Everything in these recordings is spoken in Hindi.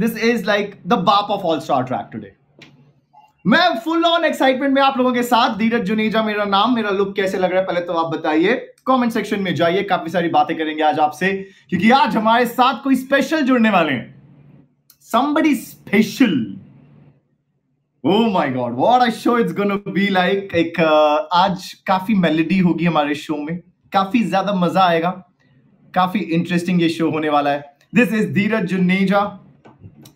दिस इज लाइक द बाप of all star track today मैं फुल ऑन एक्साइटमेंट में आप लोगों के साथ धीरज जुनेजा मेरा नाम मेरा लुक कैसे लग रहा है पहले तो आप बताइए कमेंट सेक्शन में जाइए काफी सारी बातें करेंगे आज आपसे क्योंकि आज हमारे साथ कोई स्पेशल जुड़ने वाले हैं somebody special oh my god what a show it's gonna be like एक uh, आज काफी मेलेडी होगी हमारे शो में काफी ज्यादा मजा आएगा काफी इंटरेस्टिंग ये शो होने वाला है this is Dheeraj Juneja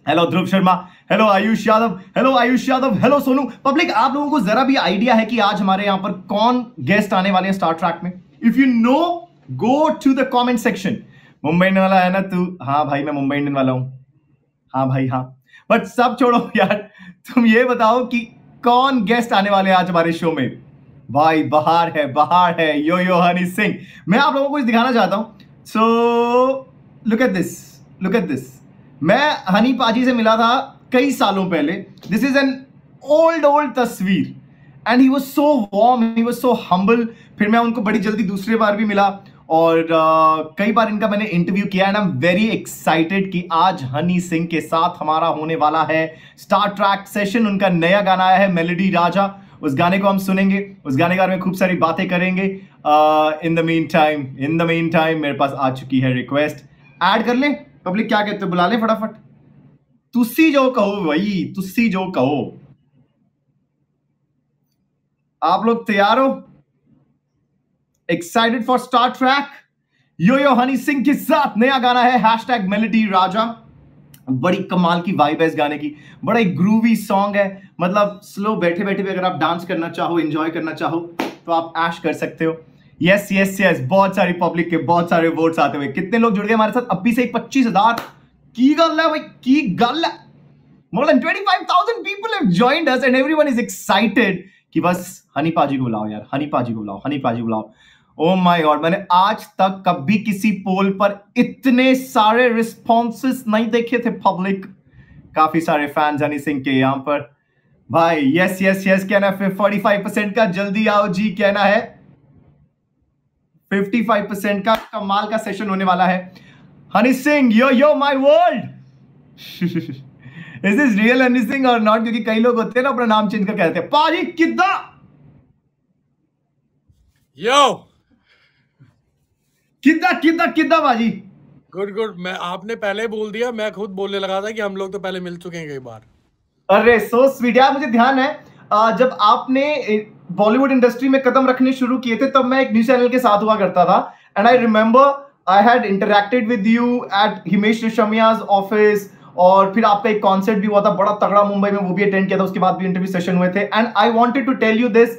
hello Dhruv Sharma hello Ayush Yadav hello Ayush Yadav hello Sonu public आप लोगों को जरा भी आइडिया है कि आज हमारे यहां पर कौन गेस्ट आने वाले हैं स्टार ट्रैक में if you know go to the comment section Mumbai Indian वाला है ना तू हाँ भाई मैं मुंबई इंडियन वाला हूं हाँ भाई हाँ बट सब छोड़ो यार तुम ये बताओ कि कौन गेस्ट आने वाले हैं आज हमारे शो में भाई बहार है बहार है यो यो हनी सिंह मैं आप लोगों को कुछ दिखाना चाहता हूँ so look at this look at this मैं हनी पाजी से मिला था कई सालों पहले this is an old old तस्वीर and he was so warm he was so humble फिर मैं उनको बड़ी जल्दी दूसरी बार भी मिला और uh, कई बार इनका मैंने इंटरव्यू किया and I am very excited कि आज हनी सिंह के साथ हमारा होने वाला है स्टार ट्रैक सेशन उनका नया गाना आया है मेलोडी राजा उस गाने को हम सुनेंगे उस गाने के बारे में खूब सारी बातें करेंगे in the meantime in the meantime मेरे पास आ चुकी है रिक्वेस्ट एड कर लें पब्लिक क्या कहते हो बुला ले फटाफट तुसी जो कहो भाई तुसी जो कहो आप लोग तैयार हो excited for star track yo yo Honey Singh के साथ नया गाना है हैश टैग मेलिटी राजा बड़ी कमाल की वाइब है इस गाने की बड़ा एक ग्रूवी सॉन्ग है मतलब स्लो बैठे बैठे भी अगर आप डांस करना चाहो एंजॉय करना चाहो तो आप ऐश कर सकते हो यस यस यस बहुत सारी पब्लिक के बहुत सारे वोट्स आते हुए कितने लोग जुड़ गए हमारे साथ अभी से पच्चीस हजार की गल है भाई की गल है more than twenty five thousand people have joined us and everyone is excited कि बस हनी पाजी को बुलाओ यार हनी पाजी को बुलाओ हनी पाजी को बुलाओ ओ माय गॉड मैंने आज तक कभी किसी पोल पर इतने सारे रिस्पॉन्सेस नहीं देखे थे पब्लिक काफी सारे फैंस हनी सिंह के यहाँ पर भाई यस यस यस कहना फिर 45 परसेंट का जल्दी आओ जी कहना है 55% का कमाल का सेशन होने वाला है Honey Singh yo yo my world is this real Honey Singh और नॉट क्योंकि कई लोग होते हैं ना अपना नाम चेंज कर कहते पाजी किदा यो किदा किदा किदा बाजी गुड गुड मैं आपने पहले बोल दिया मैं खुद बोलने लगा था कि हम लोग तो पहले मिल चुके हैं कई बार अरे सो स्वीट यार मुझे ध्यान है जब आपने बॉलीवुड इंडस्ट्री में कदम रखने शुरू किए थे तब मैं एक न्यूज चैनल के साथ हुआ करता था and I remember I had interacted with you at Himesh Reshammiya's office और फिर आपका एक कॉन्सर्ट भी हुआ था बड़ा तगड़ा मुंबई में वो भी अटेंड किया था उसके बाद भी इंटरव्यू सेशन हुए थे and I wanted to tell you this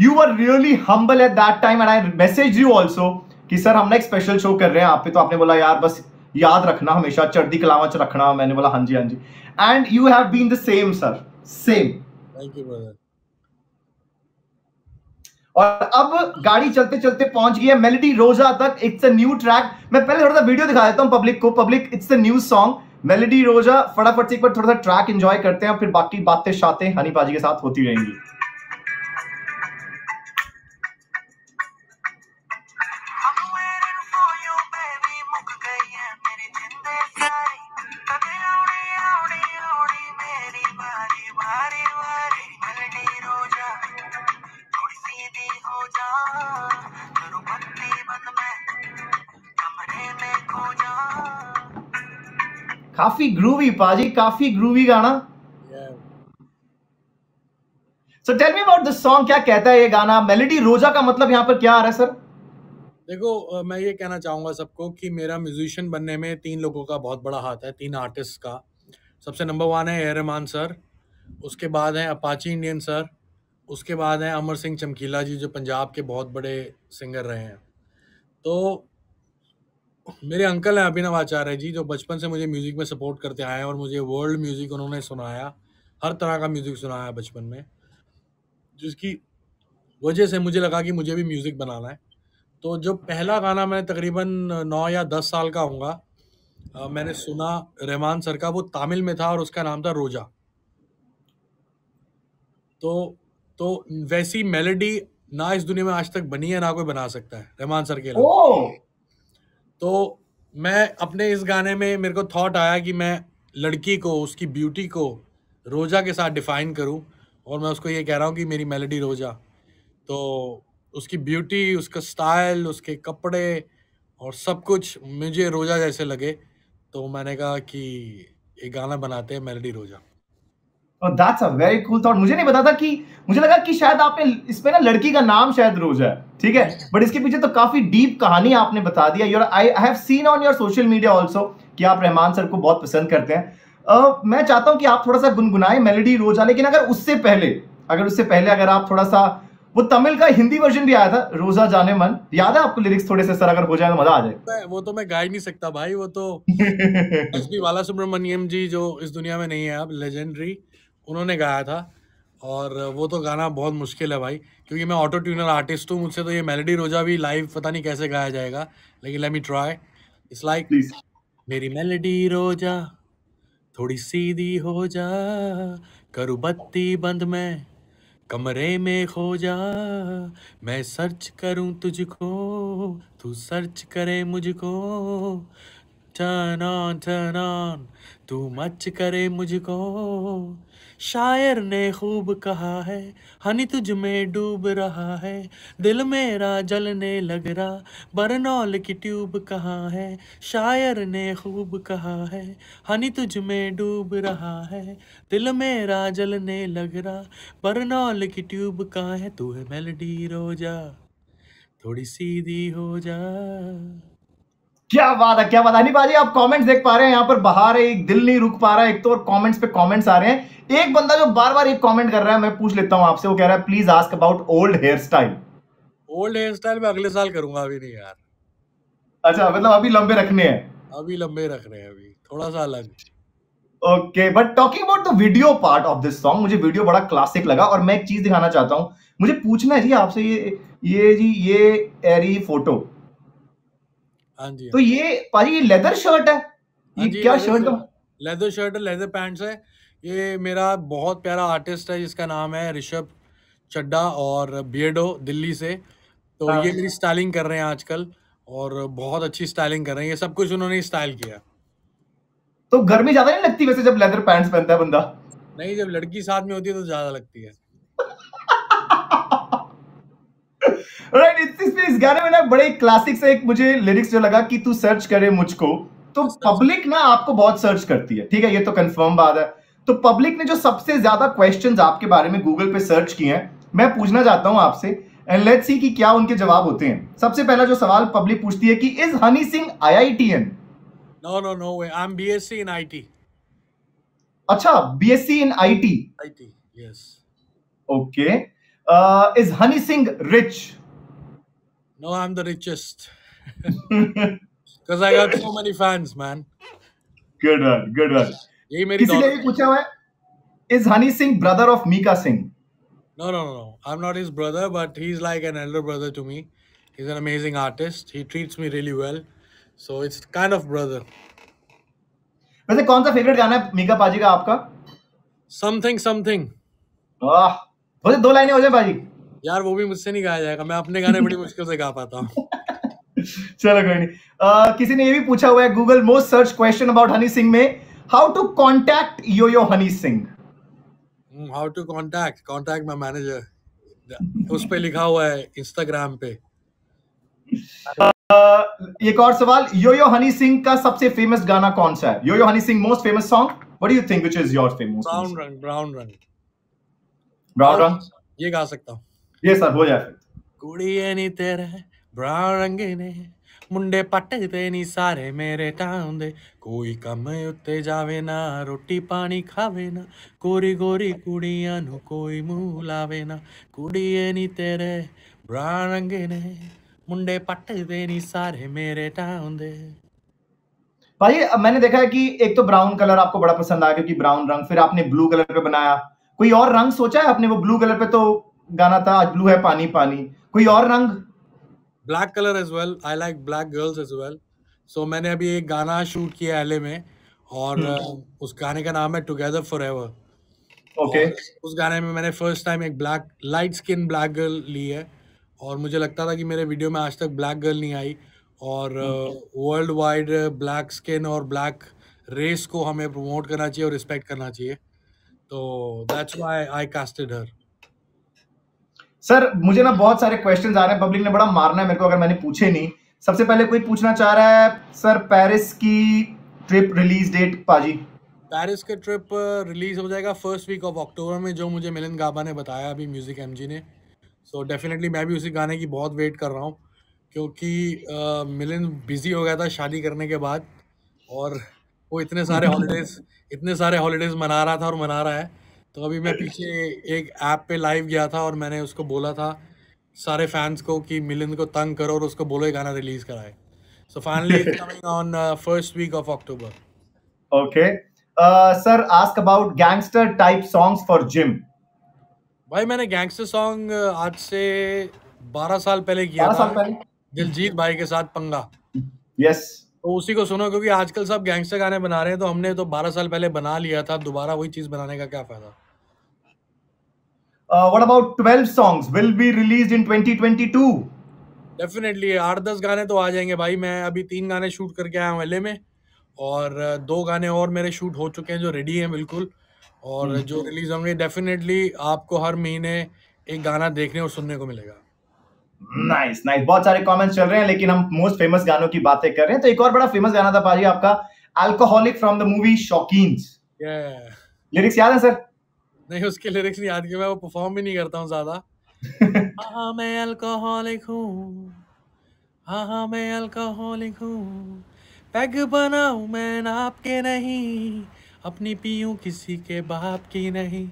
you are really humble at that time and I message you also कि सर हम ना एक स्पेशल शो कर रहे हैं आप पे तो आपने बोला यार बस याद रखना हमेशा चढ़दी कलावा च रखना मैंने बोला हाँ जी हाँ जी and you have been the same sir same thank you और अब गाड़ी चलते चलते पहुंच गया है मेलेडी रोजा तक इट्स अ न्यू ट्रैक मैं पहले थोड़ा सा वीडियो दिखा देता हूँ पब्लिक को public it's a new song melody रोजा फटाफट से एक बार थोड़ा सा ट्रैक एंजॉय करते हैं और फिर बाकी बातें शाते हनी बाजी के साथ होती रहेंगी काफी ग्रूवी पाजी काफी ग्रूवी गाना so tell me about this song क्या कहता है ये गाना मेलोडी रोजा का मतलब यहाँ पर क्या आ रहा है सर देखो मैं ये कहना चाहूंगा सबको कि मेरा म्यूजिशियन बनने में तीन लोगों का बहुत बड़ा हाथ है तीन आर्टिस्ट का सबसे नंबर वन है एहरमान सर उसके बाद हैं अपाची इंडियन सर उसके बाद हैं अमर सिंह चमकीला जी जो पंजाब के बहुत बड़े सिंगर रहे हैं तो मेरे अंकल हैं अभिनव आचार्य जी जो बचपन से मुझे म्यूज़िक में सपोर्ट करते आए हैं और मुझे वर्ल्ड म्यूज़िक उन्होंने सुनाया हर तरह का म्यूज़िक सुनाया बचपन में जिसकी वजह से मुझे लगा कि मुझे भी म्यूज़िक बनाना है तो जो पहला गाना मैं तकरीबन नौ या दस साल का हूँ मैंने सुना रहमान सर का वो तमिल में था और उसका नाम था रोजा तो तो वैसी मेलोडी ना इस दुनिया में आज तक बनी है ना कोई बना सकता है रहमान सर के अलावा तो मैं अपने इस गाने में मेरे को थॉट आया कि मैं लड़की को उसकी ब्यूटी को रोज़ा के साथ डिफ़ाइन करूं और मैं उसको ये कह रहा हूं कि मेरी मेलोडी रोज़ा तो उसकी ब्यूटी उसका स्टाइल उसके कपड़े और सब कुछ मुझे रोज़ा जैसे लगे तो मैंने कहा कि एक गाना बनाते हैं मेलोडी रोज़ा that's a very cool thought मुझे नहीं पता था कि मुझे लगा कि शायद आपने इस पे ना लड़की का नाम शायद रोज है ठीक है बट इसके पीछे तो काफी डीप कहानी आपने बता दिया your I have seen on your social media also कि आप रहमान सर को बहुत पसंद करते हैं uh, मैं चाहता हूं कि आप थोड़ा सा गुनगुनाएं मेलोडी रोजा लेकिन अगर उससे पहले अगर उससे पहले अगर आप थोड़ा सा वो तमिल का हिंदी वर्जन भी आया था रोजा जाने मन याद है आपको लिरिक्स थोड़े से सर अगर हो जाए तो मजा आ जाए वो तो मैं गा ही नहीं सकता भाई वो तो एस बाला सुब्रमण्यम जी जो इस दुनिया में नहीं है अब लेजेंडरी उन्होंने गाया था और वो तो गाना बहुत मुश्किल है भाई क्योंकि मैं ऑटो ट्यूनर आर्टिस्ट हूँ मुझसे तो ये मेलोडी रोजा भी लाइव पता नहीं कैसे गाया जाएगा लेकिन let me try it's like मेरी मेलोडी रोजा थोड़ी सीधी हो जा करूँ बत्ती बंद मैं कमरे में खो जा मैं सर्च करूं तुझको तू सर्च करे मुझको टर्न ऑन टर्न ऑन तू मच करे मुझको शायर ने खूब कहा है हनी तुझ में डूब रहा है दिल मेरा जलने लग रहा बरनौल की ट्यूब कहाँ है शायर ने खूब कहा है हनी तुझ में डूब रहा है दिल मेरा जलने लग रहा बरनौल की ट्यूब कहाँ है तू है मेलडी रोजा थोड़ी सीधी हो जा क्या बात है क्या बात है भाजी आप कमेंट्स देख पा रहे हैं यहाँ पर बाहर है एक दिल नहीं रुक पा रहा है एक तो और कमेंट्स पे कमेंट्स आ रहे हैं एक बंदा जो बार बार एक कमेंट कर रहा है मैं पूछ लेता हूँ आपसे वो कह रहा है please ask about old hair style old hair style मैं अगले साल करूंगा अभी नहीं यार अच्छा मतलब अभी लंबे रखने हैं अभी लंबे रख रहे हैं अभी थोड़ा सा अलग okay but talking about the video part of this song मुझे वीडियो बड़ा क्लासिक लगा और मैं एक चीज दिखाना चाहता हूँ मुझे पूछना है जी आपसे ये ये जी ये एरी फोटो हाँ तो ये पाजी ये लेदर शर्ट है हाँ ये क्या शर्ट है लेदर शर्ट है लेदर पैंट्स है ये मेरा बहुत प्यारा आर्टिस्ट है जिसका नाम है ऋषभ चड्डा और बियडो दिल्ली से तो हाँ। ये मेरी स्टाइलिंग कर रहे हैं आजकल और बहुत अच्छी स्टाइलिंग कर रहे हैं ये सब कुछ उन्होंने स्टाइल किया तो गर्मी ज्यादा नहीं लगती वैसे जब लेदर पैंट्स पहनता है बंदा नहीं जब लड़की साथ में होती है तो ज्यादा लगती है इस गाने में ना बड़े क्लासिक से एक मुझे लिरिक्स जो लगा कि तू सर्च करे मुझको तो पब्लिक ना आपको बहुत सर्च करती है ठीक है ये तो कंफर्म बात है तो पब्लिक ने जो सबसे ज्यादा क्वेश्चंस आपके बारे में गूगल पे सर्च किए हैं मैं पूछना चाहता हूं आपसे एंड लेट्स सी कि क्या उनके जवाब होते हैं सबसे पहला जो सवाल पब्लिक पूछती है कि is Honey Singh IITian no no no I am BSc in IT अच्छा BSc in IT IT yes okay Uh, is Honey Singh rich? No, I'm the richest. Because I got so many fans, man. Good one, good one. किसी ने भी पूछा है is Honey Singh brother of Mika Singh? No, no, no. I'm not his brother, but he's like an elder brother to me. He's an amazing artist. He treats me really well. So it's kind of brother. वैसे कौन सा फेवरेट गाना है मीका पाजी का आपका? Something, something. Ah, हो जाए दो लाइनें हो जाए भाजी यार वो भी मुझसे नहीं गाया जाएगा मैं अपने गाने बड़ी मुश्किल से गा पाता हूँ चलो कोई नहीं uh, किसी ने ये भी पूछा हुआ है Google most search question about Honey Singh में how to contact yo yo Honey Singh how to contact contact my manager उस पर लिखा हुआ है इंस्टाग्राम पे uh, एक और सवाल यो यो हनी सिंह का सबसे फेमस गाना कौन सा है yo yo Honey Singh most famous song what do you think which is your famous brown रंग ब्राउन रंग ब्राउन रंग ये गा सकता हूँ ये सर हो जाए नी तेरे ब्राउन रंगे ने ਮੁੰਡੇ ਪੱਟੇ ਤੇ ਨਹੀਂ ਸਾਰੇ ਮੇਰੇ ਟਾਉਂਦੇ ਕੋਈ ਕੰਮ ਉੱਤੇ ਜਾਵੇ ਨਾ ਰੋਟੀ ਪਾਣੀ ਖਾਵੇ ਨਾ ਕੋਰੀ ਗੋਰੀ ਕੁੜੀਆਂ ਨੂੰ ਕੋਈ ਮੂੰਹ ਲਾਵੇ ਨਾ ਕੁੜੀਏ ਨਹੀਂ ਤੇਰੇ ਬ੍ਰਾਂ ਰੰਗੇ ਨੇ ਮੁੰਡੇ भाई मैंने देखा है कि एक तो ब्राउन कलर आपको बड़ा पसंद आया क्योंकि ब्राउन रंग फिर आपने ब्लू कलर पे बनाया कोई और रंग सोचा है आपने वो ब्लू कलर पे तो गाना था आज ब्लू है पानी पानी कोई और रंग black colour as well I like black girls as well so मैंने अभी एक गाना शूट किया एलए में और हम्म। उस गाने का नाम है टुगेदर फॉरएवर ओके उस गाने में मैंने फर्स्ट टाइम एक black light skin black girl ली है और मुझे लगता था कि मेरे वीडियो में आज तक ब्लैक गर्ल नहीं आई और वर्ल्ड वाइड ब्लैक स्किन और ब्लैक रेस को हमें प्रमोट करना चाहिए और रिस्पेक्ट करना चाहिए तो that's why I casted her sir मुझे ना बहुत सारे क्वेश्चंस आ रहे हैं पब्लिक ने बड़ा मारना है मेरे को अगर मैंने पूछे नहीं सबसे पहले कोई पूछना चाह रहा है सर पेरिस की ट्रिप रिलीज डेट पाजी पेरिस का ट्रिप रिलीज हो जाएगा फर्स्ट वीक ऑफ अक्टूबर में जो मुझे मिलन गाबा ने बताया अभी म्यूजिक एमजी ने सो so डेफिनेटली मैं भी उसी गाने की बहुत वेट कर रहा हूँ क्योंकि uh, मिलन बिजी हो गया था शादी करने के बाद और वो इतने सारे हॉलीडेज इतने सारे हॉलीडेज मना रहा था और मना रहा है तो अभी मैं पीछे एक ऐप पे लाइव गया था और मैंने उसको बोला था सारे फैंस को कि मिलिंद को तंग करो और उसको बोलो ये गाना रिलीज कराए so finally it's coming on first week of October okay sir ask about gangster type songs for gym भाई मैंने गैंगस्टर सॉन्ग uh, आज से 12 साल पहले किया था दिलजीत भाई के साथ पंगा यस yes. तो उसी को सुनो क्योंकि आजकल सब गैंगस्टर गाने बना रहे हैं तो हमने तो बारह साल पहले बना लिया था दोबारा वही चीज बनाने का क्या फायदा what about 12 songs will be released in 2022 definitely आठ दस गाने तो आ जाएंगे भाई मैं अभी तीन गाने शूट करके आया हूँ एल में और uh, दो गाने और मेरे शूट हो चुके हैं जो रेडी हैं बिल्कुल और हम्म। जो रिलीज होंगे डेफिनेटली आपको हर महीने एक गाना देखने और सुनने को मिलेगा नाइस नाइस बहुत सारे कमेंट्स चल रहे हैं लेकिन हम मोस्ट फेमस गानों की बातें कर रहे हैं तो एक और बड़ा फेमस गाना था पाजी आपका अल्कोहलिक फ्रॉम द मूवी शौकीन लिरिक्स याद है सर नहीं उसके लिरिक्स नहीं याद मैं वो परफॉर्म भी नहीं करता हूँ ज्यादा हाँ मैं अल्कोहलिक हूँ हाँ हाँ मैं अल्कोहलिक हूँ पैग बनाऊँ मैं नाप के नहीं अपनी पीऊँ किसी के बाप की नहीं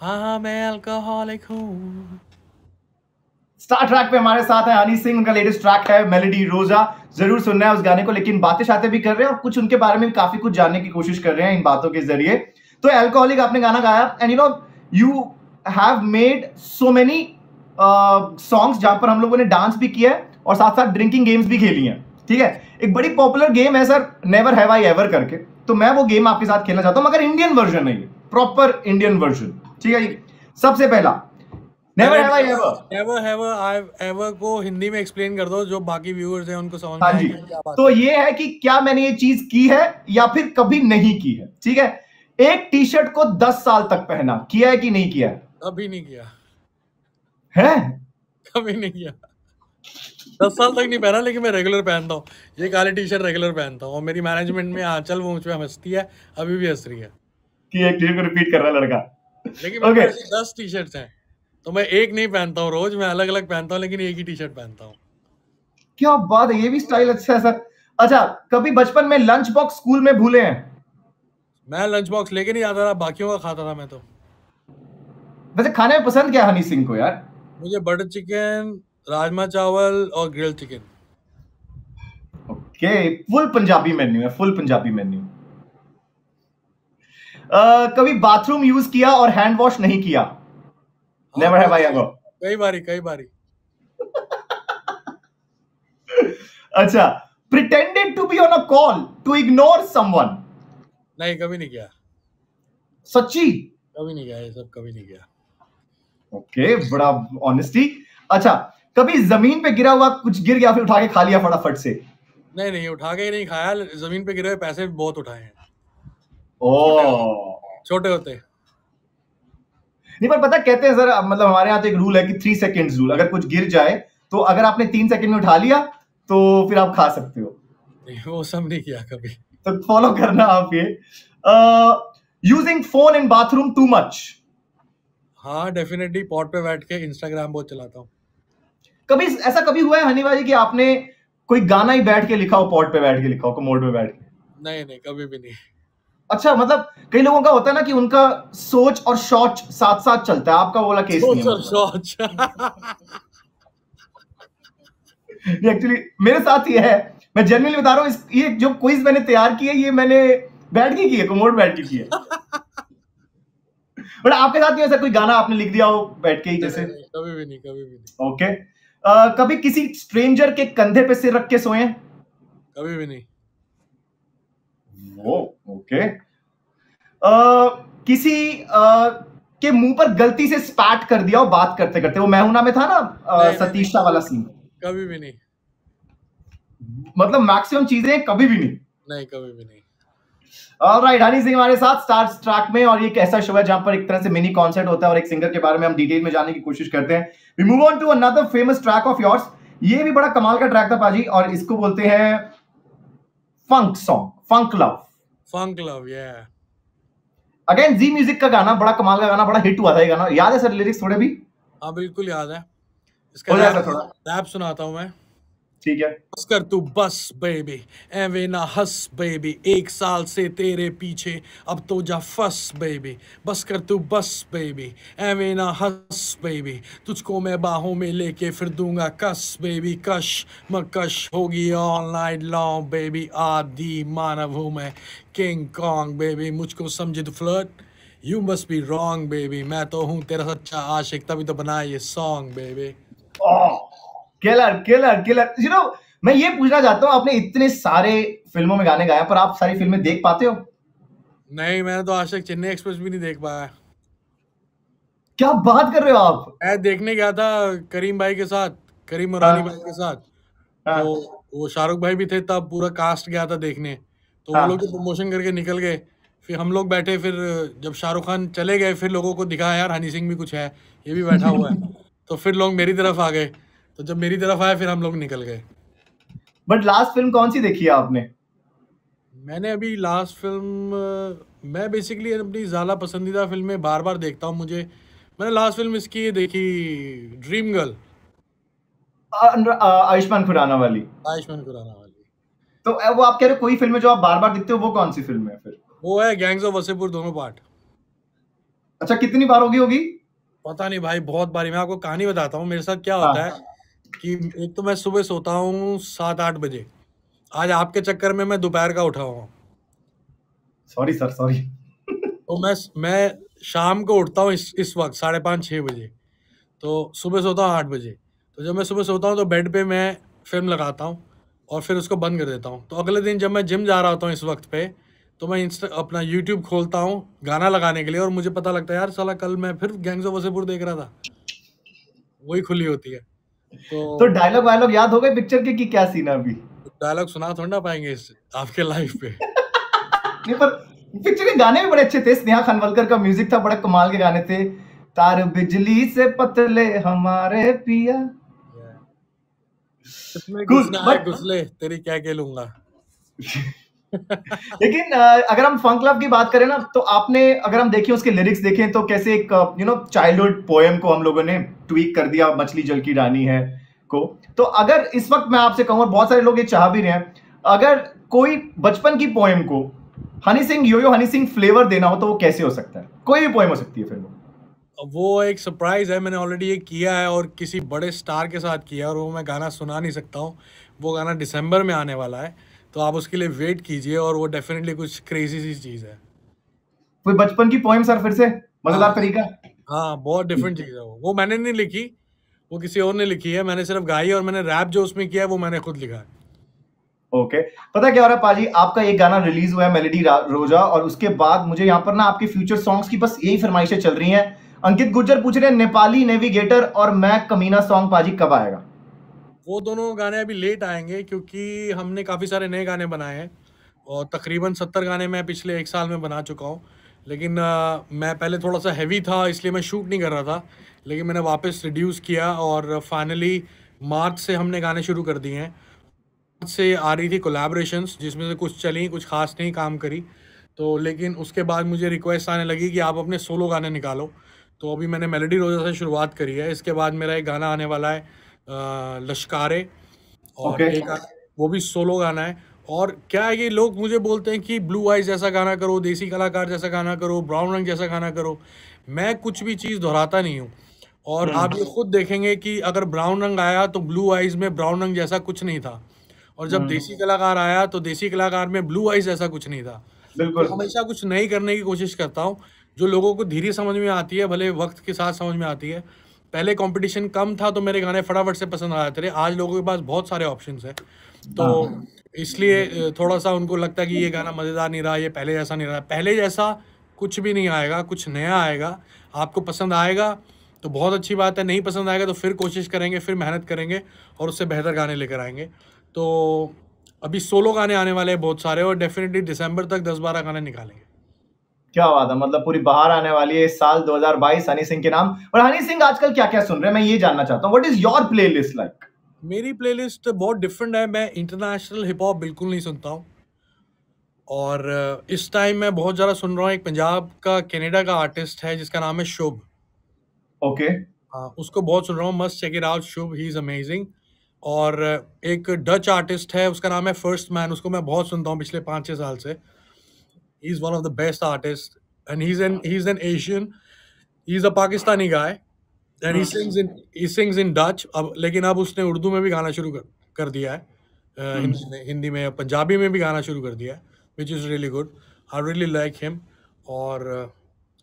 हाँ हाँ मैं अल्कोहलिक हूँ स्टार ट्रैक पे हमारे साथ है हनी सिंह उनका लेटेस्ट ट्रैक है मेलेडी रोजा जरूर सुनना है उस गाने को लेकिन बातें शाते भी कर रहे हैं और कुछ उनके बारे में काफी कुछ जानने की कोशिश कर रहे हैं इन बातों के जरिए तो एल्कोहलिक आपने गाना गाया and you know you have made so many songs जहां पर हम लोगों ने डांस भी किया है और साथ साथ ड्रिंकिंग गेम्स भी खेली हैं ठीक है एक बड़ी पॉपुलर गेम है sir never have I ever करके तो मैं वो गेम आपके साथ खेलना चाहता हूँ मगर इंडियन वर्जन है ये प्रॉपर इंडियन वर्जन ठीक है सबसे पहला Never have I ever. Never have I ever को हिंदी में एक्सप्लेन कर दो जो बाकी व्यूअर्स हैं उनको समझ हाँ जी तो ये है कि क्या मैंने ये चीज की है या फिर कभी नहीं की है ठीक है एक टी शर्ट को दस साल तक पहना किया है कि नहीं किया है कभी नहीं किया है कभी नहीं किया दस साल तक नहीं पहना लेकिन मैं रेगुलर पहनता हूँ ये काली टी शर्ट रेगुलर पहनता हूँ मेरी मैनेजमेंट में आंचल वो मुझ हंसती है अभी भी हंस रही है कि एक टी रिपीट कर रहा है लड़का लेकिन okay. दस टी शर्ट है तो मैं एक नहीं पहनता हूँ रोज मैं अलग अलग पहनता हूँ लेकिन एक ही टी शर्ट पहनता हूँ क्या बात है ये भी स्टाइल अच्छा है सर अच्छा कभी बचपन में लंच बॉक्स स्कूल में भूले हैं मैं लंच बॉक्स लेके नहीं आता था बाकियों का खाता था मैं तो वैसे खाने में पसंद क्या हनी सिंह को यार मुझे बटर चिकन राजमा चावल और grill chicken okay full Punjabi menu है फुल पंजाबी मेन्यू कभी बाथरूम यूज किया और हैंड वॉश नहीं किया नेवर हैव आई एवर कई बारी कई बारी अच्छा pretended to be on a call to ignore someone नहीं कभी नहीं किया सच्ची कभी नहीं गया ये सब कभी नहीं गया ओके okay, बड़ा ऑनेस्टी अच्छा कभी जमीन पे गिरा हुआ कुछ गिर गया फिर उठा के खा लिया फटाफट से नहीं नहीं उठा के ही नहीं खाया जमीन पे गिरे हुए पैसे बहुत उठाए हैं ओ छोटे होते नहीं पर पता कहते हैं सर मतलब हमारे यहाँ तो एक रूल है कि थ्री सेकेंड रूल अगर कुछ गिर जाए तो अगर आपने तीन सेकंड में उठा लिया तो फिर आप खा सकते हो वो सब नहीं किया कभी तो फॉलो करना आप ये using phone in bathroom too much हाँ डेफिनेटली पॉट पे बैठ के इंस्टाग्राम बहुत चलाता हूँ कभी ऐसा कभी हुआ है हनी भाई कि आपने कोई गाना ही बैठ के लिखा हो पॉट पे बैठ के लिखा हो कमोड पे बैठ के नहीं नहीं कभी भी नहीं अच्छा मतलब कई लोगों का होता है ना कि उनका सोच और शौच साथ साथ चलता है आपका बोला केस सोच और मतलब। शौच एक्चुअली मेरे साथ ये है मैं जनरली बता रहा हूँ ये जो क्विज मैंने तैयार की है ये मैंने बैठ की है कमोड बैठ की है बट आपके साथ नहीं ऐसा कोई गाना आपने लिख दिया हो बैठ के ही जैसे कभी भी नहीं कभी भी नहीं ओके okay. Uh, कभी किसी स्ट्रेंजर के कंधे पे सिर रख के सोए कभी भी नहीं वो ओके okay. किसी आ, के मुंह पर गलती से स्पैट कर दिया और बात करते करते वो मैं ना में था ना आ, सतीश शाह वाला सीन कभी भी नहीं मतलब मैक्सिमम चीजें कभी भी नहीं नहीं कभी भी नहीं राइट हनी सिंह हमारे साथ स्टार ट्रैक में और ये एक ऐसा शो है जहां पर एक तरह से मिनी कॉन्सर्ट होता है और एक सिंगर के बारे में हम डिटेल में जाने की कोशिश करते हैं we move on to another famous track of yours ये भी बड़ा कमाल का ट्रैक था पाजी और इसको बोलते हैं funk song funk love funk love या अगेन जी म्यूजिक का गाना बड़ा कमाल का गाना बड़ा हिट हुआ था ये गाना याद है सर लिरिक्स थोड़े भी हाँ बिल्कुल याद है इसका रैप सुनाता हूँ मैं ठीक है बस कर तू बस बेबी एवे ना हस बेबी एक साल से तेरे पीछे अब तो जा फस बेबी बस कर तू बस बेबी एवे ना हस बेबी तुझको मैं बाहों में लेके फिर दूंगा कस बेबी कश मकश होगी ऑनलाइन लॉ बेबी आदि मानव हूँ मैं किंग कॉन्ग बेबी मुझको समझे तो flirt you must be wrong baby मैं तो हूँ तेरा सच्चा आशिक तभी तो बनाया ये song baby oh. Killer killer killer you know मैं ये पूछना चाहता हूँ आपने इतने सारे फिल्मों में गाने गाए पर आप सारी फिल्में देख पाते हो नहीं मैंने तो आज तक चेन्नई एक्सप्रेस भी नहीं देख पाया क्या बात कर रहे हो आप मैं देखने गया था करीम भाई के साथ करीम मुरानी हाँ। भाई के साथ हाँ। तो वो शाहरुख भाई भी थे तब पूरा कास्ट गया था देखने तो वो हाँ। लोग तो प्रमोशन करके निकल गए फिर हम लोग बैठे फिर जब शाहरुख खान चले गए फिर लोगों को दिखा यार हनी सिंह भी कुछ है ये भी बैठा हुआ है तो फिर लोग मेरी तरफ आ गए तो जब मेरी तरफ आया फिर हम लोग निकल गए बट लास्ट फिल्म कौन सी देखी है आपने मैंने अभी लास्ट फिल्म मैं बेसिकली अपनी ज़्यादा पसंदीदा फिल्में बार बार देखता हूँ मुझे मैंने लास्ट फिल्म इसकी देखी ड्रीम गर्ल आयुष्मान खुराना वाली आयुष्मान खुराना वाली तो वो आप कह रहे कोई फिल्म जो आप बार बार देखते हो वो कौन सी फिल्म है फिर वो है गैंग्स ऑफ वसेपुर दोनों पार्ट अच्छा कितनी बार होगी होगी पता नहीं भाई बहुत बारी मैं आपको कहानी बताता हूँ मेरे साथ क्या हाँ। होता है कि एक तो मैं सुबह सोता हूँ सात आठ बजे आज आपके चक्कर में मैं दोपहर का उठा हुआ सॉरी सर सॉरी तो मैं मैं शाम को उठता हूँ इस इस वक्त साढ़े पाँच छः बजे तो सुबह सोता हूँ आठ बजे तो जब मैं सुबह सोता हूँ तो बेड पे मैं फिल्म लगाता हूँ और फिर उसको बंद कर देता हूँ तो अगले दिन जब मैं जिम जा रहा होता हूँ इस वक्त पे तो मैं इंस्टा अपना यूट्यूब खोलता हूँ गाना लगाने के लिए और मुझे पता लगता है यार साला कल मैं फिर गैंग्स ऑफ वसेपुर देख रहा था वही खुली होती है तो, डायलॉग तो वायलॉग याद हो गए पिक्चर के कि क्या सीन है अभी डायलॉग सुना थोड़ा ना पाएंगे आपके लाइफ पे नहीं पर पिक्चर के गाने भी बड़े अच्छे थे स्नेहा खनवलकर का म्यूजिक था बड़े कमाल के गाने थे तार बिजली से पतले हमारे पिया yeah. तेरी क्या कह लूंगा लेकिन अगर हम फंक लव की बात करें ना तो आपने अगर हम देखें उसके लिरिक्स देखें तो कैसे एक यू नो चाइल्डहुड पोएम को हम लोगों ने ट्वीक कर दिया मछली जल की रानी है को तो अगर इस वक्त मैं आपसे कहूँ और बहुत सारे लोग ये चाह भी रहे हैं अगर कोई बचपन की पोएम को Honey Singh yo yo Honey Singh flavour देना हो तो वो कैसे हो सकता है कोई भी पोएम हो सकती है फिर वो वो एक सरप्राइज है मैंने ऑलरेडी ये किया है और किसी बड़े स्टार के साथ किया और वो मैं गाना सुना नहीं सकता हूँ वो गाना दिसंबर में आने वाला है तो आप उसके लिए वेट कीजिए और वो डेफिनेटली कुछ क्रेजी सी चीज है कोई बचपन की पोएम सर फिर से मजेदार हाँ। तरीका हाँ बहुत डिफरेंट चीज है वो वो मैंने नहीं लिखी वो किसी और ने लिखी है मैंने सिर्फ गाई और मैंने रैप जो उसमें किया है वो मैंने खुद लिखा है ओके okay. पता क्या हो रहा है पाजी आपका एक गाना रिलीज हुआ है मेलेडी रोजा और उसके बाद मुझे यहाँ पर ना आपके फ्यूचर सॉन्ग्स की बस यही फरमाइशें चल रही हैं अंकित गुर्जर पूछ रहे हैं नेपाली नेविगेटर और मैं कमीना सॉन्ग पाजी कब आएगा वो दोनों गाने अभी लेट आएंगे क्योंकि हमने काफ़ी सारे नए गाने बनाए हैं और तकरीबन सत्तर गाने मैं पिछले एक साल में बना चुका हूँ लेकिन आ, मैं पहले थोड़ा सा हैवी था इसलिए मैं शूट नहीं कर रहा था लेकिन मैंने वापस रिड्यूस किया और फाइनली मार्च से हमने गाने शुरू कर दिए हैं मार्च से आ रही थी कोलेब्रेशन जिसमें से कुछ चली कुछ खास नहीं काम करी तो लेकिन उसके बाद मुझे रिक्वेस्ट आने लगी कि आप अपने सोलो गाने निकालो तो अभी मैंने मेलोडी रोज़ा से शुरुआत करी है इसके बाद मेरा एक गाना आने वाला है लश्कारे और okay. एक वो भी सोलो गाना है और क्या है कि लोग मुझे बोलते हैं कि ब्लू आइज जैसा गाना करो देसी कलाकार जैसा गाना करो ब्राउन रंग जैसा गाना करो मैं कुछ भी चीज़ दोहराता नहीं हूँ और हम्म। आप ये खुद देखेंगे कि अगर ब्राउन रंग आया तो ब्लू आइज में ब्राउन रंग जैसा कुछ नहीं था और जब हम्म। देसी कलाकार आया तो देसी कलाकार में ब्लू आइज जैसा कुछ नहीं था तो बिल्कुल हमेशा कुछ नहीं करने की कोशिश करता हूँ जो लोगों को धीरे समझ में आती है भले वक्त के साथ समझ में आती है पहले कंपटीशन कम था तो मेरे गाने फटाफट से पसंद आ जाते आज लोगों के पास बहुत सारे ऑप्शन हैं तो हाँ। इसलिए थोड़ा सा उनको लगता है कि ये गाना मज़ेदार नहीं रहा ये पहले जैसा नहीं रहा पहले जैसा कुछ भी नहीं आएगा कुछ नया आएगा आपको पसंद आएगा तो बहुत अच्छी बात है नहीं पसंद आएगा तो फिर कोशिश करेंगे फिर मेहनत करेंगे और उससे बेहतर गाने लेकर आएंगे तो अभी सोलो गाने आने वाले हैं बहुत सारे और डेफिनेटली दिसंबर तक दस बारह गाने निकालेंगे क्या बात है मतलब पूरी बाहर आने वाली है इस साल 2022 हनी सिंह के नाम और हनी सिंह आजकल क्या क्या सुन रहे हैं मैं ये जानना चाहता हूँ what is your play list like मेरी प्लेलिस्ट बहुत डिफरेंट है मैं इंटरनेशनल हिप हॉप बिल्कुल नहीं सुनता हूँ और uh, इस टाइम मैं बहुत ज़्यादा सुन रहा हूँ एक पंजाब का कनाडा का आर्टिस्ट है जिसका नाम है शुभ ओके okay. हाँ, उसको बहुत सुन रहा हूँ मस्त check it out Shubh he is amazing और uh, एक डच आर्टिस्ट है उसका नाम है फर्स्ट मैन उसको मैं बहुत सुनता हूँ पिछले पाँच छः साल से he's one of the best artists and he's an he's an asian he's a pakistani guy and he sings in he sings in dutch अब लेकिन अब उसने उर्दू में भी गाना शुरू कर कर दिया है uh, hmm. mein में हिंदी में पंजाबी में भी गाना शुरू कर दिया really which is really good I really like him और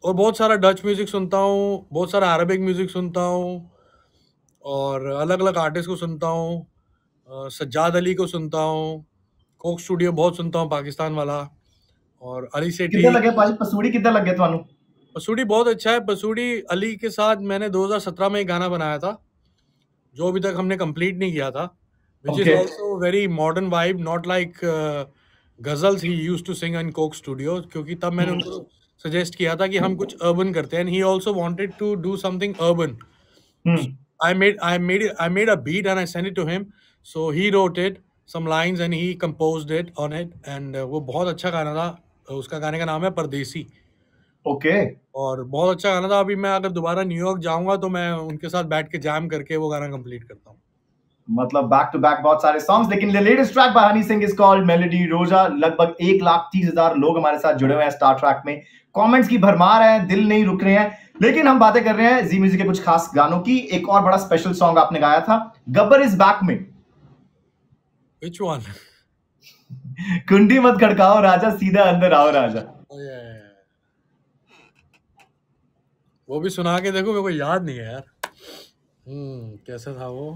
और बहुत सारा डच म्यूज़िक सुनता हूँ बहुत सारा अरबिक म्यूज़िक सुनता हूँ और अलग अलग आर्टिस्ट को सुनता हूँ सज्जाद अली को सुनता हूँ कोक स्टूडियो बहुत सुनता हूँ पाकिस्तान वाला और अली ਸੇਠੀ ਕਿੱਦਾਂ लगे भाई पसूड़ी ਕਿੱਦਾਂ लगे ਤੁਹਾਨੂੰ पसूडी बहुत अच्छा है पसूडी अली के साथ मैंने 2017 में एक गाना बनाया था जो अभी तक हमने कंप्लीट नहीं किया था which is also very modern vibe not like ghazals he used to sing in Coke Studio क्योंकि तब मैंने hmm. उनको सजेस्ट किया था कि हम कुछ अर्बन करते हैं he also wanted to do something urban I made I made I made a beat and I send it to him so he wrote it some lines and he composed it on it and वो बहुत अच्छा गाना था तो उसका गाने का नाम है परदेसी ओके okay. और बहुत अच्छा गाना था अभी मैं अगर दोबारा न्यूयॉर्क जाऊंगा तो मैं उनके साथ बैठ के जैम करके वो गाना कंप्लीट करता हूँ मतलब बैक टू बैक बहुत सारे सॉन्ग्स लेकिन latest track by Honey Singh is called melody रोजा लगभग एक लाख तीस हजार लोग हमारे साथ जुड़े हुए हैं स्टार ट्रैक में कमेंट्स की भरमार है दिल नहीं रुक रहे हैं लेकिन हम बातें कर रहे हैं जी म्यूजिक के कुछ खास गानों की एक और बड़ा स्पेशल सॉन्ग आपने गाया था गब्बर इज बैक में Which one? कुंडी मत खड़काओ राजा सीधा अंदर आओ राजा oh, वो भी सुना के देखो मेरे को याद नहीं है यार हम्म कैसा था वो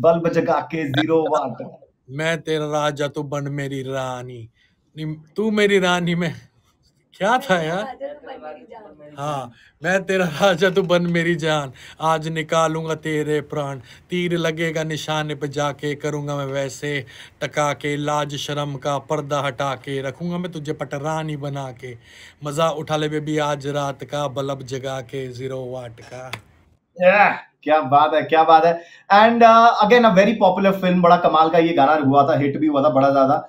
बल जगा के जीरो वाट मैं तेरा राजा तू तो बन मेरी रानी तू मेरी रानी मैं क्या था यार तो हाँ मैं तेरा राजा तू तो बन मेरी जान आज निकालूंगा तेरे प्राण तीर लगेगा निशाने पे जाके करूंगा मैं वैसे टका के लाज शर्म का पर्दा हटा के रखूंगा मैं तुझे पटरानी बना के मज़ा उठा ले बेबी आज रात का बल्ब जगा के जीरो वाट का yeah, क्या बात है क्या बात है and again a very popular film बड़ा कमाल का ये गाना हुआ था हिट भी हुआ था बड़ा ज़्यादा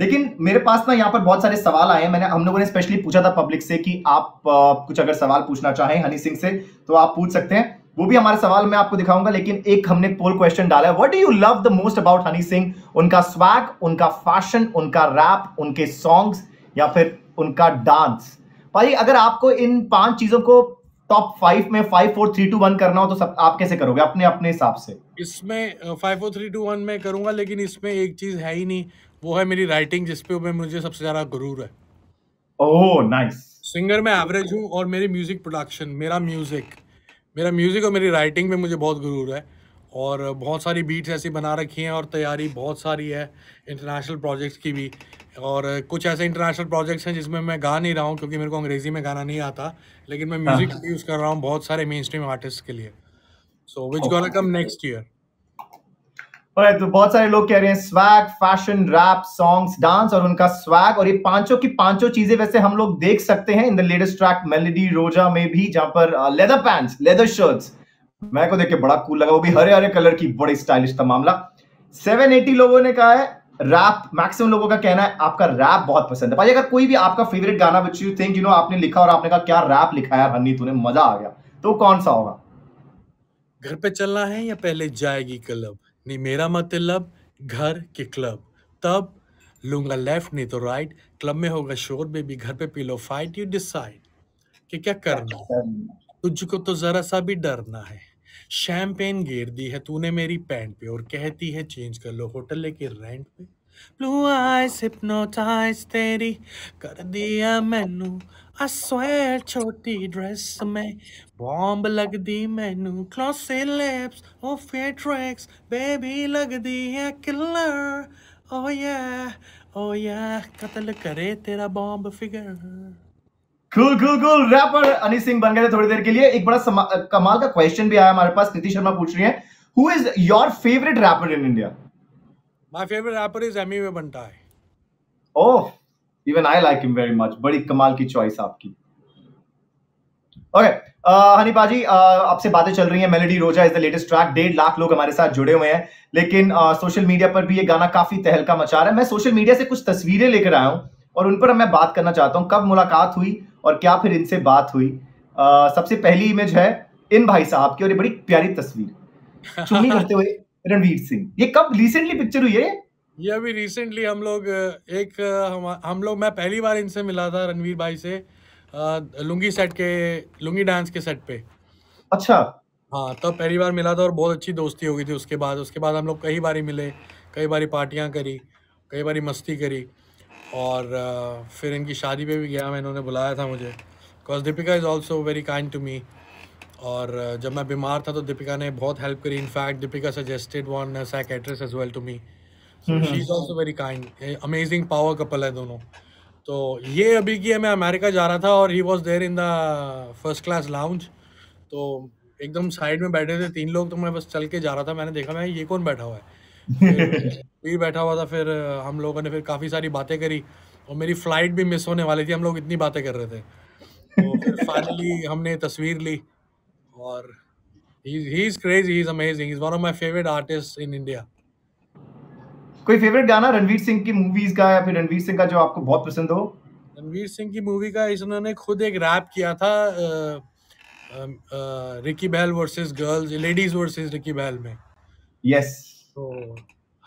लेकिन मेरे पास ना यहाँ पर बहुत सारे सवाल आए हैं मैंने हम लोगों ने स्पेशली पूछा था पब्लिक से कि आप कुछ अगर सवाल पूछना चाहें हनी सिंह से तो आप पूछ सकते हैं वो भी हमारे सवाल मैं आपको दिखाऊंगा लेकिन एक हमने पोल क्वेश्चन डाला है what you love the most about Honey Singh उनका स्वैग उनका फैशन उनका रैप उनके सॉन्ग्स या फिर उनका डांस भाई अगर आपको इन पांच चीजों को टॉप फाइव में five four three two one करना हो तो सब आप कैसे करोगे अपने अपने हिसाब से इसमें five four three two one में करूँगा लेकिन इसमें एक चीज़ है ही नहीं वो है मेरी राइटिंग जिसपे मैं मुझे सबसे ज़्यादा गुरूर है ओह नाइस सिंगर मैं एवरेज हूँ और मेरी म्यूज़िक प्रोडक्शन मेरा म्यूज़िक मेरा म्यूज़िक और मेरी राइटिंग में मुझे बहुत गुरूर है और बहुत सारी बीट्स ऐसी बना रखी हैं और तैयारी बहुत सारी है इंटरनेशनल प्रोजेक्ट्स की भी और कुछ ऐसे इंटरनेशनल प्रोजेक्ट्स हैं जिसमें मैं गा नहीं रहा हूँ क्योंकि मेरे को अंग्रेज़ी में गाना नहीं आता लेकिन मैं म्यूज़िक हाँ। यूज़ कर रहा हूँ बहुत सारे मेन स्ट्रीम आर्टिस्ट के लिए So which oh. gonna come next year? All right, तो बहुत सारे लोग कह रहे हैं swag fashion rap songs dance और उनका स्वैग और ये पांचों की पांचों चीजें वैसे हम लोग देख सकते हैं in the latest track melody रोजा में भी जहां पर लेदर पैंट्स लेदर शर्ट्स मैं को देख के बड़ा कूल लगा वो भी हरे हरे कलर की बड़ी स्टाइलिश था मामला 780 लोगों ने कहा है रैप मैक्सिमम लोगों का कहना है आपका रैप बहुत पसंद है भाई अगर कोई भी आपका फेवरेट गाना which you think you know आपने लिखा और आपने कहा क्या रैप लिखा यार हनी तूने मजा आ गया तो कौन सा होगा घर पे चलना है या पहले जाएगी क्लब नहीं मेरा मतलब घर के क्लब तब लूंगा लेफ्ट नहीं तो राइट क्लब में होगा शोर बेबी घर पे पी लो फाइट यू डिसाइड कि क्या करना तुझको तो जरा सा भी डरना है शैम्पेन घेर दी है तूने मेरी पैंट पे और कहती है चेंज कर लो होटल लेके रेंट पे ब्लू आइस हिप्नोटाइज तेरी कर दिया मैनू असवेर छोटी ड्रेस में बॉम्ब लग दी मैनू क्लोसे लिप्स ओ फेट्रिक्स बेबी लग दी है किलर ओ या ओ या कत्ल करे तेरा bomb figure cool cool cool rapper Honey Singh बन गए थे थोड़ी देर के लिए एक बड़ा कमाल का क्वेश्चन भी आया हमारे पास नीति शर्मा पूछ रही है who is your favourite rapper in India my favourite rapper is Emiway बनता oh even I like him very much बड़ी कमाल की चॉइस आपकी ओके हनी पाजी आपसे बातें चल रही हैं मेलेडी रोजा इज द लेटेस्ट ट्रैक डेढ़ लाख लोग हमारे साथ जुड़े हुए हैं लेकिन आ, सोशल मीडिया पर भी ये गाना काफी तहलका मचा रहा है मैं सोशल मीडिया से कुछ तस्वीरें लेकर आया हूँ और उन पर मैं बात करना चाहता हूँ कब मुलाकात हुई और क्या फिर इनसे बात हुई आ, सबसे पहली इमेज है इन भाई साहब की और ये बड़ी प्यारी तस्वीर चुनी करते हुए रणवीर सिंह ये कब रिसेंटली पिक्चर हुई है ये अभी रिसेंटली हम लोग एक हम हम लोग मैं पहली बार इनसे मिला था रणवीर भाई से लुंगी सेट के लुंगी डांस के सेट पे अच्छा हाँ तब तो पहली बार मिला था और बहुत अच्छी दोस्ती हो गई थी उसके बाद उसके बाद हम लोग कई बार मिले कई बारी पार्टियाँ करी कई बारी मस्ती करी और फिर इनकी शादी पे भी गया मैं इन्होंने बुलाया था मुझे because Deepika is also very kind to me और जब मैं बीमार था तो दीपिका ने बहुत हेल्प करी in fact Deepika suggested one psychiatrist as well to me she is also very kind amazing power couple है दोनों तो ये अभी की मैं अमेरिका जा रहा था और he was there in the first class lounge तो एकदम साइड में बैठे थे तीन लोग तो मैं बस चल के जा रहा था मैंने देखा मैं ये कौन बैठा हुआ है भी बैठा हुआ था फिर हम लोगों ने फिर काफ़ी सारी बातें करी और मेरी फ्लाइट भी मिस होने वाली थी हम लोग इतनी बातें कर रहे थे तो फिर फाइनली हमने तस्वीर ली और he is crazy he is amazing is one of my favourite artist in India कोई फेवरेट गाना रणवीर सिंह की मूवीज का या फिर रणवीर सिंह का जो आपको बहुत पसंद हो रणवीर सिंह की मूवी का इस उन्होंने खुद एक रैप किया था Ricky Bahl versus girls ladies versus Ricky Bahl में यस तो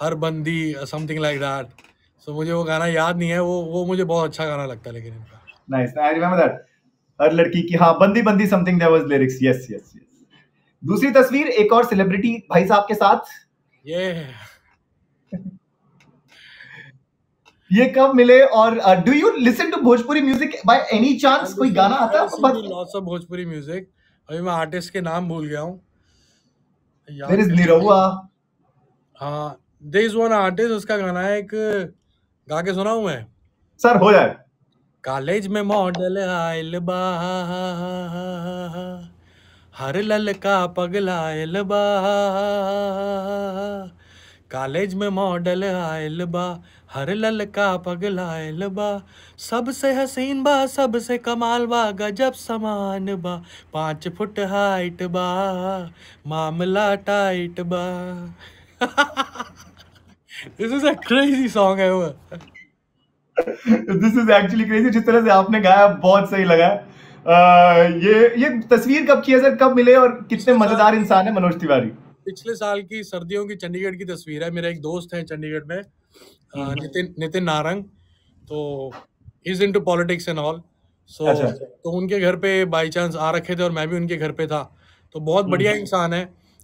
हर बंदी समथिंग लाइक दैट सो मुझे वो गाना याद नहीं है वो वो मुझे बहुत अच्छा गाना लगता है लेकिन इनका nice I remember that her लड़की की हाँ बंदी बंदी something that was lyrics yes yes yes दूसरी तस्वीर एक और सेलिब्रिटी भाई साहब के साथ ये yeah. ये कब मिले और do you listen to Bhojpuri music by any chance कोई गाना आता है लॉट्स ऑफ भोजपुरी म्यूजिक अभी मैं आर्टिस्ट के नाम भूल गया हूं देयर इज निरहुआ हां देयर इज वन आर्टिस्ट उसका गाना है एक गा के सुनाऊ मैं सर हो जाए कॉलेज में मॉडल आयल बा हर ललका पगलायल बा कॉलेज में मॉडल आयल बा हर ललका पगलायल बा सबसे हसीन बा सबसे कमाल बा गजब समान बा पाँच फुट हाइट बा मामला टाइट बा This is a crazy song है This दिस इज crazy. जिस तरह से आपने गाया बहुत सही लगा आ, ये ये तस्वीर कब की है सर कब मिले और कितने मजेदार इंसान है मनोज तिवारी पिछले साल की सर्दियों की चंडीगढ़ की तस्वीर है मेरा एक दोस्त है चंडीगढ़ में हम्म। नितिन नितिन नारंग तो is into politics and all so तो उनके घर पे बाई चांस आ रखे थे और मैं भी उनके घर पे था तो बहुत हम्म। बढ़िया इंसान है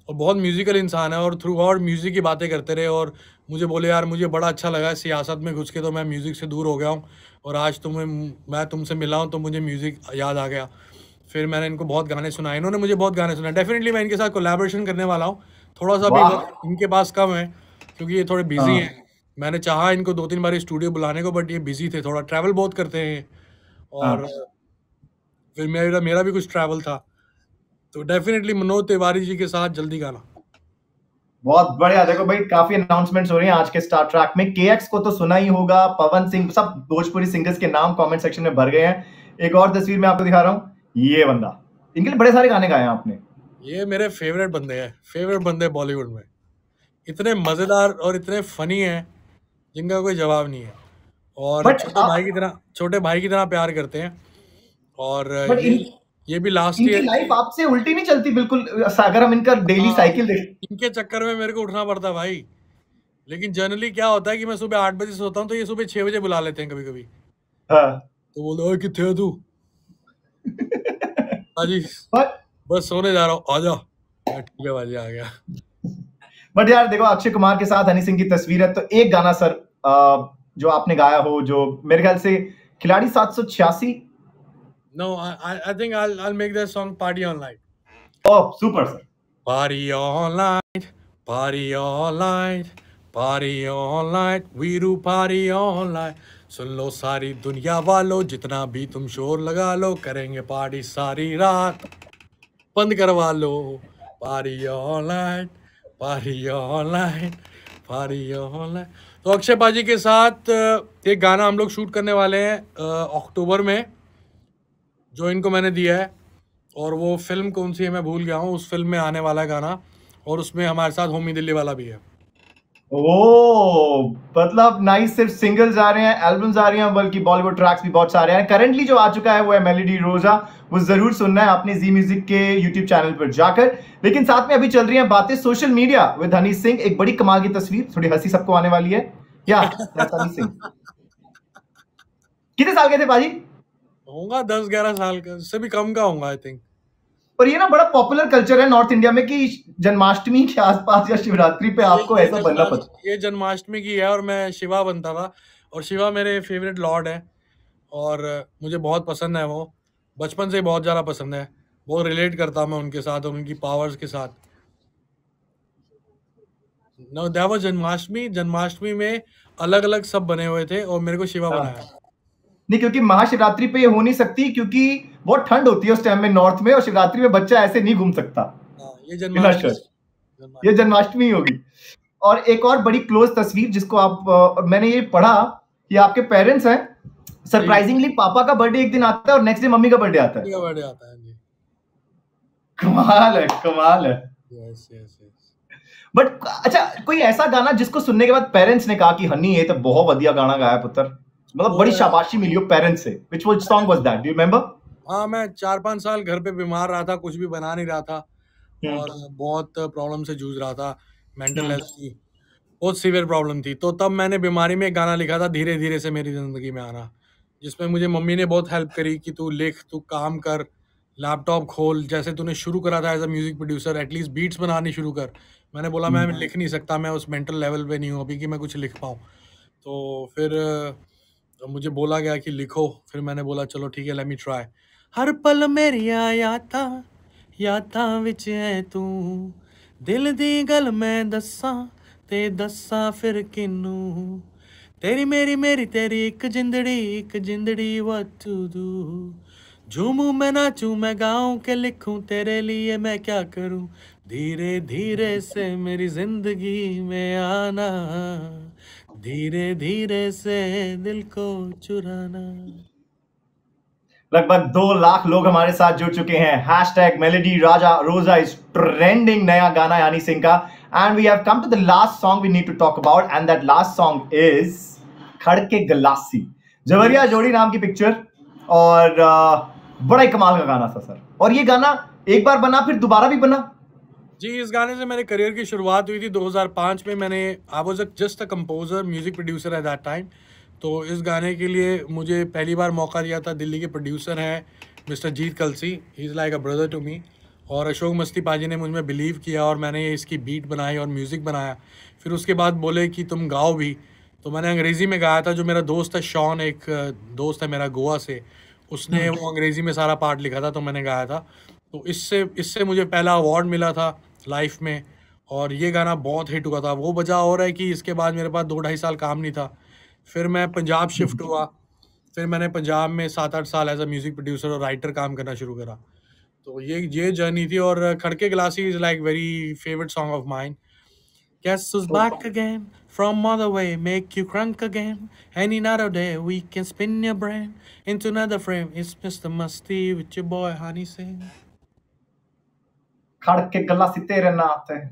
और बहुत म्यूजिकल इंसान है और थ्रू आउट म्यूज़िक की बातें करते रहे और मुझे बोले यार मुझे बड़ा अच्छा लगा सियासत में घुस के तो मैं म्यूज़िक से दूर हो गया हूँ और आज तुम्हें मैं तुमसे मिला हूँ तो मुझे म्यूज़िक याद आ गया फिर मैंने इनको बहुत गाने सुनाए इन्होंने मुझे बहुत गाने सुनाए डेफिनेटली मैं इनके साथ कोलेबोरेशन करने वाला हूँ थोड़ा सा भी इनके पास कम है क्योंकि ये थोड़े बिजी हाँ। हैं मैंने चाहा इनको दो तीन बार स्टूडियो बुलाने को बट ये बिजी थे थोड़ा ट्रैवल बहुत करते हैं हाँ। और फिर मेरा मेरा भी कुछ ट्रैवल था तो डेफिनेटली मनोज तिवारी जी के साथ जल्दी गाना बहुत बढ़िया देखो भाई काफी अनाउंसमेंट्स हो रही हैं आज के स्टार ट्रैक में के को तो सुना ही होगा पवन सिंह सब भोजपुरी सिंगर्स के नाम कमेंट सेक्शन में भर गए हैं एक और तस्वीर में आपको दिखा रहा हूँ ये बंदा इनके लिए बड़े सारे गाने गाए हैं आपने ये मेरे फेवरेट बंदे हैं फेवरेट बंदे बॉलीवुड में इतने मज़ेदार और इतने फनी हैं जिनका कोई जवाब नहीं है और But छोटे आ... भाई की तरह छोटे भाई की तरह प्यार करते हैं और ये, इन... ये भी लास्ट इनकी लाइफ आपसे उल्टी नहीं चलती बिल्कुल सागर हम इनका डेली आ, साइकिल इनके चक्कर में मेरे को उठना पड़ता भाई लेकिन जनरली क्या होता है कि मैं सुबह आठ बजे सोता हूँ तो ये सुबह छह बजे बुला लेते हैं कभी कभी हाँ। तो बोलो कितने तू हाँ जी बस सोने जा रहा हूँ आ जाओ ठीक है भाजी आ गया बट यार देखो अक्षय कुमार के साथ हनी सिंह की तस्वीर है तो एक गाना सर जो आपने गाया हो जो मेरे ख्याल से खिलाड़ी सात सौ छियासी no I think I I make that song party online oh super sir party online party online party online Veeru party online सुन लो सारी दुनिया वालों जितना भी तुम शोर लगा लो करेंगे पार्टी सारी रात बंद करवा लो पारी ऑनलाइन पारी ऑनलाइन पारी ऑनलाइन तो अक्षय पाजी के साथ एक गाना हम लोग शूट करने वाले हैं अक्टूबर में जो इनको मैंने दिया है और वो फिल्म कौन सी है मैं भूल गया हूँ उस फिल्म में आने वाला गाना और उसमें हमारे साथ होमी दिल्ली वाला भी है ओ मतलब नाइस सिर्फ सिंगल्स आ रहे हैं एल्बम्स आ रहे हैं बल्कि बॉलीवुड ट्रैक्स भी बहुत सारे हैं करंटली जो आ चुका है वो है मेलेडी रोजा वो जरूर सुनना है आपने जी म्यूजिक के यूट्यूब चैनल पर जाकर लेकिन साथ में अभी चल रही है बातें social media with Honey Singh एक बड़ी कमाल की तस्वीर थोड़ी हंसी सबको आने वाली है या हनी सिंह कितने साल के थे पाजी होगा दस ग्यारह साल का उससे भी कम का होगा आई थिंक पर ये ना बड़ा पॉपुलर कल्चर है नॉर्थ इंडिया में कि जन्माष्टमी के आसपास या शिवरात्रि पे आपको ऐसा बनना पड़ता ये जन्माष्टमी की है और मैं शिवा बनता था और शिवा मेरे फेवरेट लॉर्ड है और मुझे बहुत पसंद है वो बचपन से बहुत ज़्यादा पसंद है वो रिलेट करता मैं उनके साथ और उनकी पावर्स के साथ नो जन्माष्टमी जन्माष्टमी में अलग अलग सब बने हुए थे और मेरे को शिवा हाँ। बनाया नहीं क्योंकि महाशिवरात्रि पे ये हो नहीं सकती क्योंकि बहुत ठंड होती है उस टाइम में नॉर्थ में और शिवरात्रि में बच्चा ऐसे नहीं घूम सकता हाँ, ये जन्माष्टमी होगी और एक और बड़ी क्लोज तस्वीर जिसको आप मैंने ये पढ़ा कि आपके पेरेंट्स हैं सरप्राइजिंगली पापा का बर्थडे एक दिन आता है और नेक्स्ट डे मम्मी का बर्थडे आता है बर्थडे आता है हाँ कमाल है कमाल है यस यस बट अच्छा कोई ऐसा गाना जिसको सुनने के बाद पेरेंट्स ने कहा कि हनी ये तो बहुत बढ़िया गाना गाया पुत्र मतलब बड़ी तो- शाबाशी मिली हो पेरेंट्स से which which song was that do you remember हाँ मैं चार पाँच साल घर पे बीमार रहा था कुछ भी बना नहीं रहा था हम्म। और बहुत प्रॉब्लम से जूझ रहा था मेंटल हेल्थ हम्म। की बहुत सीवियर प्रॉब्लम थी तो तब मैंने बीमारी में एक गाना लिखा था धीरे धीरे से मेरी ज़िंदगी में आना जिसमें मुझे मम्मी ने बहुत हेल्प करी कि तू लिख तू काम कर लैपटॉप खोल जैसे तूने शुरू करा था as a music producer at least beats बनानी शुरू कर मैंने बोला मैं हम्म। लिख नहीं सकता मैं उस मेंटल लेवल पे नहीं हूँ अभी कि मैं कुछ लिख पाऊँ तो फिर तो मुझे बोला गया कि लिखो फिर मैंने बोला चलो ठीक है लेट मी ट्राई हर पल मेरी याता याता विच है तू दिल दी गल मैं दसा ते दसा फिर किनू तेरी मेरी मेरी तेरी एक जिंदड़ी एक जिंदड़ी वू दू झूमू मैं नाचू मैं गाऊं के लिखूं तेरे लिए मैं क्या करूं धीरे धीरे से मेरी जिंदगी में आना धीरे धीरे से दिल को चुराना लगभग दो लाख लोग हमारे साथ जुड़ चुके हैं हैश टैग मेलेडी राजा रोजा इज ट्रेंडिंग नया गाना यानी सिंह का and we have come to the last song we need to talk about and that last song is खड़के गलासी जवरिया जोड़ी नाम की पिक्चर और uh, बड़ा ही कमाल का गाना था सर और ये गाना एक बार बना फिर दोबारा भी बना जी इस गाने से मेरे करियर की शुरुआत हुई थी 2005 में मैंने I was just a composer music producer at that time तो इस गाने के लिए मुझे पहली बार मौका दिया था दिल्ली के प्रोड्यूसर हैं mister Jeet Kalsi he is like a brother to me और अशोक मस्ती पाजी ने मुझ में बिलीव किया और मैंने इसकी बीट बनाई और म्यूज़िक बनाया फिर उसके बाद बोले कि तुम गाओ भी तो मैंने अंग्रेज़ी में गाया था जो मेरा दोस्त है शॉन एक दोस्त है मेरा गोवा से उसने हाँ। वो अंग्रेज़ी में सारा पार्ट लिखा था तो मैंने गाया था तो इससे इससे मुझे पहला अवार्ड मिला था लाइफ में और ये गाना बहुत हिट हुआ था वो वजह और है कि इसके बाद मेरे पास दो ढाई साल काम नहीं था फिर मैं पंजाब शिफ्ट हुआ फिर मैंने पंजाब में सात आठ साल एज अ म्यूज़िक प्रोड्यूसर और राइटर काम करना शुरू करा तो ये ये जर्नी थी और खड़के ग्लासी is like very favourite song of mind Guess who's back again from other way? Make you crunk again. Any another day we can spin your brain into another frame. It's Mr. Musty with your boy Honey Singh. खड़क के गला सीते रहना आते हैं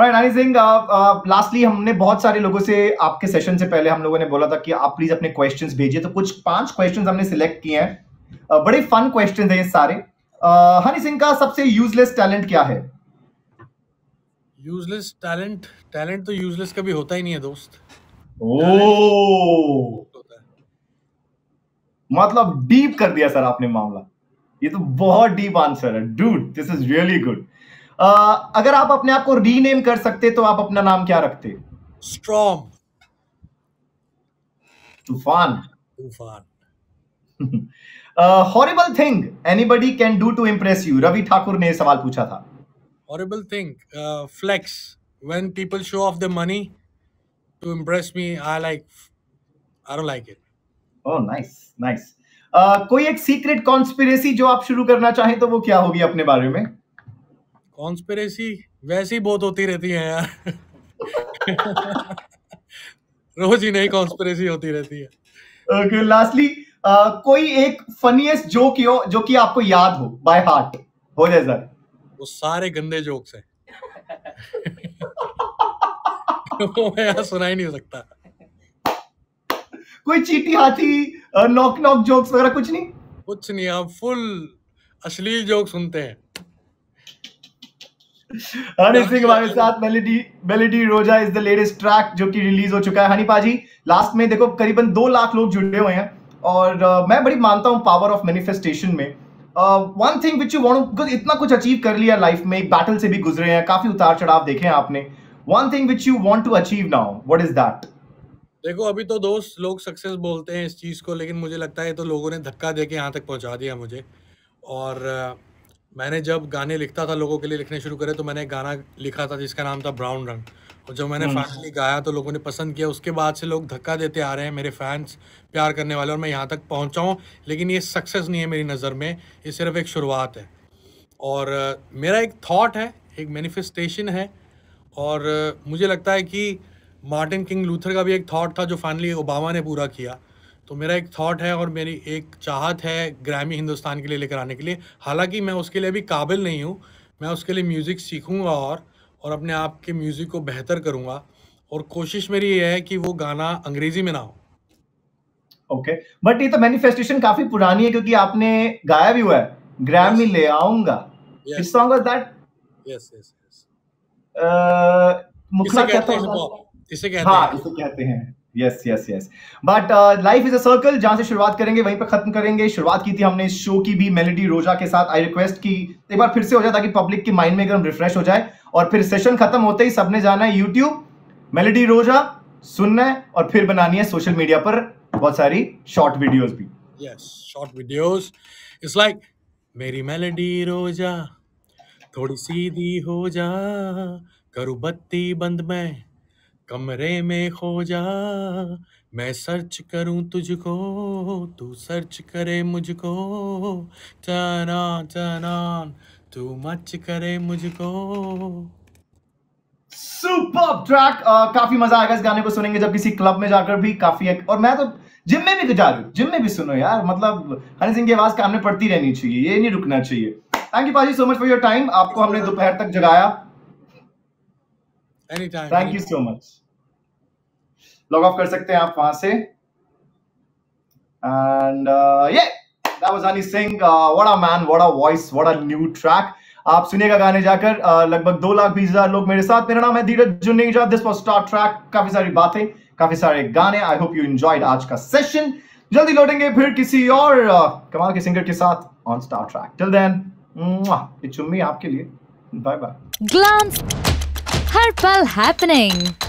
लास्टली right, uh, uh, हमने बहुत सारे लोगों से आपके सेशन से पहले हम लोगों ने बोला था कि आप प्लीज अपने क्वेश्चंस भेजिए तो कुछ पांच क्वेश्चंस हमने सिलेक्ट किए हैं uh, बड़े फन क्वेश्चन है सारे uh, हनी सिंह का सबसे यूजलेस टैलेंट क्या है यूजलेस टैलेंट टैलेंट तो यूजलेस कभी होता ही नहीं है दोस्त ओ oh! मतलब डीप कर दिया सर आपने मामला ये तो बहुत डीप आंसर है dude this is really good अगर आप अपने आप को रीनेम कर सकते तो आप अपना नाम क्या रखते स्ट्रॉन्ग तूफान तूफान horrible thing anybody can do to impress you Ravi Thakur ने सवाल पूछा था horrible thing flex when people show off the money to impress me I like I don't like it oh nice nice कोई एक सीक्रेट कॉन्स्पिरेसी जो आप शुरू करना चाहें तो वो क्या होगी अपने बारे में कॉन्स्पेरेसी वैसी बहुत होती रहती है यार रोज ही नहीं कॉन्स्पिरेसी होती रहती है ओके लास्टली uh, कोई एक फनीएस्ट जोक हो जो कि आपको याद हो बाय हार्ट हो जाए सर वो सारे गंदे जोक्स हैं वो मैं यहाँ सुना ही नहीं सकता कोई चीटी हाथी नॉक नॉक जोक्स वगैरह कुछ नहीं कुछ नहीं आप फुल अश्लील जोक सुनते हैं हनी सिंह हमारे साथ मेलेडी मेलेडी रोजा इज द लेटेस्ट ट्रैक जो कि रिलीज हो चुका है हनी पाजी लास्ट में देखो करीबन दो लाख लोग जुड़े हुए हैं और uh, मैं बड़ी मानता हूँ पावर ऑफ मैनिफेस्टेशन में one thing which you want because इतना कुछ अचीव कर लिया लाइफ में बैटल से भी गुजरे हैं काफी उतार चढ़ाव देखे हैं आपने one thing which you want to achieve now what is that देखो अभी तो दोस्त लोग सक्सेस बोलते हैं इस चीज़ को लेकिन मुझे लगता है ये तो लोगों ने धक्का दे के यहाँ तक पहुँचा दिया मुझे और uh, मैंने जब गाने लिखता था लोगों के लिए लिखने शुरू करे तो मैंने एक गाना लिखा था जिसका नाम था ब्राउन रंग और जब मैंने फाइनली हम्म। गाया तो लोगों ने पसंद किया उसके बाद से लोग धक्का देते आ रहे हैं मेरे फैंस प्यार करने वाले और मैं यहाँ तक पहुँचा हूँ लेकिन ये सक्सेस नहीं है मेरी नज़र में ये सिर्फ एक शुरुआत है और मेरा एक थाट है एक मैनिफेस्टेशन है और मुझे लगता है कि मार्टिन किंग लूथर का भी एक थाट था जो फाइनली ओबामा ने पूरा किया तो मेरा एक थाट है और मेरी एक चाहत है ग्रामी हिंदुस्तान के लिए लेकर आने के लिए हालांकि मैं उसके लिए अभी काबिल नहीं हूँ मैं उसके लिए म्यूज़िक सीखूँगा और और अपने आप के म्यूज़िक को बेहतर करूँगा और कोशिश मेरी ये है कि वो गाना अंग्रेज़ी में ना हो ओके okay. बट ये तो मैनिफेस्टेशन काफी पुरानी है क्योंकि आपने गाया भी हुआ है ग्रैमी yes. ले आऊंगा which song was that yes yes yes इसे कहते हाँ, हैं इसे कहते हैं yes yes yes but life is a circle जहां से शुरुआत करेंगे वहीं पर खत्म करेंगे शुरुआत की थी हमने इस शो की भी मेलेडी रोजा के साथ आई रिक्वेस्ट की एक बार फिर से हो जाए ताकि पब्लिक के माइंड में एकदम रिफ्रेश हो जाए और फिर सेशन खत्म होते ही सबने जाना है यूट्यूब मेलेडी रोजा सुनना है और फिर बनानी है सोशल मीडिया पर बहुत सारी शॉर्ट वीडियोज भी yes short videos it's like मेरी मेलेडी रोजा थोड़ी सीधी हो जा करू बत्ती बंद मैं कमरे में खो जा मैं सर्च करूं तुझको तू सर्च करे मुझको चना चना तू मच करे मुझको सुपर ट्रैक काफी मजा आएगा इस गाने को सुनेंगे जब किसी क्लब में जाकर भी काफी एक, और मैं तो जिम में भी जा रही हूँ जिम में भी सुनो यार मतलब हनी सिंह की आवाज कान में पड़ती रहनी चाहिए ये नहीं रुकना चाहिए थैंक यू पाजी so much for your time आपको हमने दोपहर तक जगाया thank you so much log off कर सकते हैं आप वहां से एंड ये that was Honey Singh what a man what a voice what a new track आप सुनिएगा गाने जाकर uh, लगभग दो लाख बीस हजार लोग मेरे साथ मेरा नाम है Dheeraj Juneja this was star track काफी सारी बातें काफी सारे गाने आई होप यू एंजॉयड आज का सेशन जल्दी लौटेंगे फिर किसी और uh, कमाल के सिंगर के साथ on star track till then चुम्मी आपके लिए बाय बाय ग्लैम्स हर पल हैपनिंग